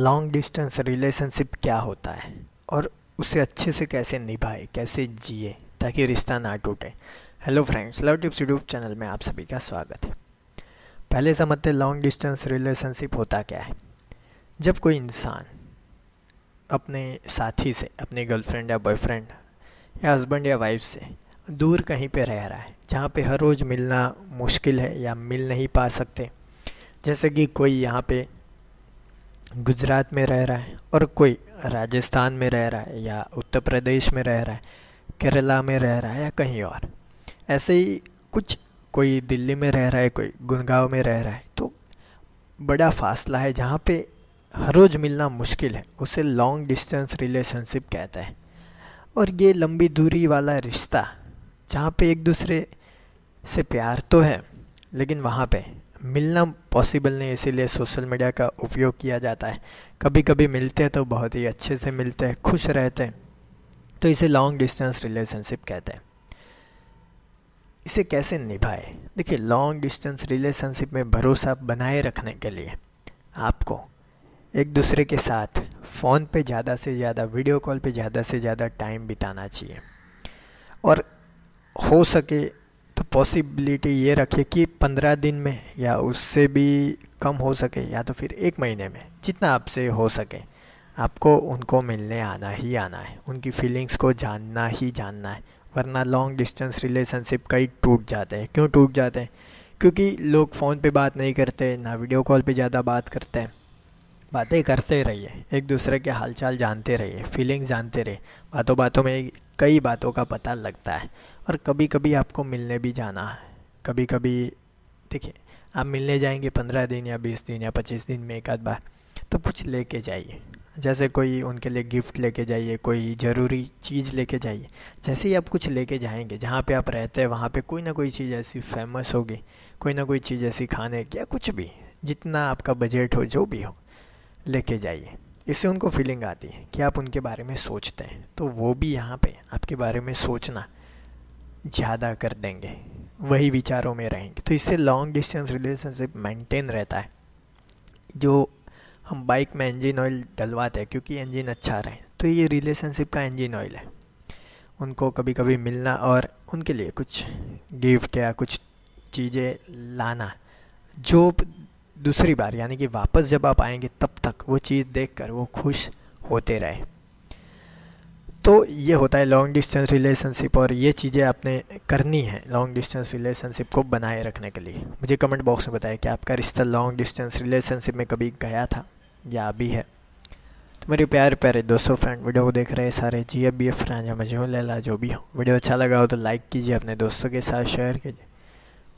long distance relationship क्या होता है और उसे अच्छे से कैसे निभाए कैसे जिए ताकि रिश्ता ना टूटे hello friends love tips YouTube channel में आप सभी का स्वागत है पहले समझते लॉन्ग डिस्टेंस रिलेशनशिप होता क्या है जब कोई इंसान अपने साथी से अपनी गर्लफ्रेंड या बॉयफ्रेंड या हस्बैंड या वाइफ से दूर कहीं पे रह रहा है जहाँ पे हर रोज़ मिलना मुश्किल है या मिल नहीं पा सकते जैसे कि कोई यहाँ पे गुजरात में रह रहा है और कोई राजस्थान में रह रहा है या उत्तर प्रदेश में रह रहा है केरला में रह रहा है या कहीं और ऐसे ही कुछ कोई दिल्ली में रह रहा है कोई गुड़गांव में रह रहा है तो बड़ा फासला है जहाँ पे हर रोज़ मिलना मुश्किल है उसे लॉन्ग डिस्टेंस रिलेशनशिप कहते हैं और ये लंबी दूरी वाला रिश्ता जहाँ पे एक दूसरे से प्यार तो है लेकिन वहाँ पे मिलना पॉसिबल नहीं इसीलिए सोशल मीडिया का उपयोग किया जाता है कभी कभी मिलते हैं तो बहुत ही अच्छे से मिलते हैं खुश रहते हैं तो इसे लॉन्ग डिस्टेंस रिलेशनशिप कहते हैं इसे कैसे निभाए देखिए लॉन्ग डिस्टेंस रिलेशनशिप में भरोसा बनाए रखने के लिए आपको एक दूसरे के साथ फ़ोन पे ज़्यादा से ज़्यादा वीडियो कॉल पे ज़्यादा से ज़्यादा टाइम बिताना चाहिए और हो सके तो पॉसिबिलिटी ये रखिए कि पंद्रह दिन में या उससे भी कम हो सके या तो फिर एक महीने में जितना आपसे हो सके आपको उनको मिलने आना ही आना है उनकी फीलिंग्स को जानना ही जानना है वरना लॉन्ग डिस्टेंस रिलेशनशिप कई टूट जाते हैं क्यों टूट जाते हैं क्योंकि लोग फ़ोन पे बात नहीं करते ना वीडियो कॉल पे ज़्यादा बात करते हैं बातें करते रहिए एक दूसरे के हालचाल जानते रहिए फीलिंग्स जानते रहिए बातों बातों में कई बातों का पता लगता है और कभी कभी आपको मिलने भी जाना है कभी कभी देखिए आप मिलने जाएंगे पंद्रह दिन या बीस दिन या पच्चीस दिन में एक आध बार तो कुछ लेके जाइए जैसे कोई उनके लिए गिफ्ट लेके जाइए कोई ज़रूरी चीज़ लेके जाइए जैसे ही आप कुछ लेके जाएंगे जहाँ पे आप रहते हैं वहाँ पे कोई ना कोई चीज़ ऐसी फेमस होगी कोई ना कोई चीज़ ऐसी खाने की या कुछ भी जितना आपका बजट हो जो भी हो लेके जाइए इससे उनको फीलिंग आती है कि आप उनके बारे में सोचते हैं तो वो भी यहाँ पे आपके बारे में सोचना ज़्यादा कर देंगे वही विचारों में रहेंगे तो इससे लॉन्ग डिस्टेंस रिलेशनशिप मेंटेन रहता है जो हम बाइक में इंजन ऑयल डलवाते हैं क्योंकि इंजन अच्छा रहे तो ये रिलेशनशिप का इंजन ऑयल है उनको कभी कभी मिलना और उनके लिए कुछ गिफ्ट या कुछ चीज़ें लाना जो दूसरी बार यानी कि वापस जब आप आएंगे तब तक वो चीज़ कर वो खुश होते रहे तो ये होता है लॉन्ग डिस्टेंस रिलेशनशिप और ये चीज़ें आपने करनी है लॉन्ग डिस्टेंस रिलेशनशिप को बनाए रखने के लिए मुझे कमेंट बॉक्स में बताया कि आपका रिश्ता लॉन्ग डिस्टेंस रिलेशनशिप में कभी गया था या अभी है तो मेरे प्यारे प्यारे दोस्तों फ्रेंड वीडियो को देख रहे सारे जी अब बी एफ या मजहून लैला जो भी हो वीडियो अच्छा लगा हो तो लाइक कीजिए अपने दोस्तों के साथ शेयर कीजिए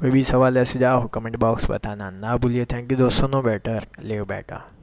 कोई भी सवाल ऐसे जाओ कमेंट बॉक्स बताना ना भूलिए थैंक यू दोस्तों नो बेटर लिव बेटर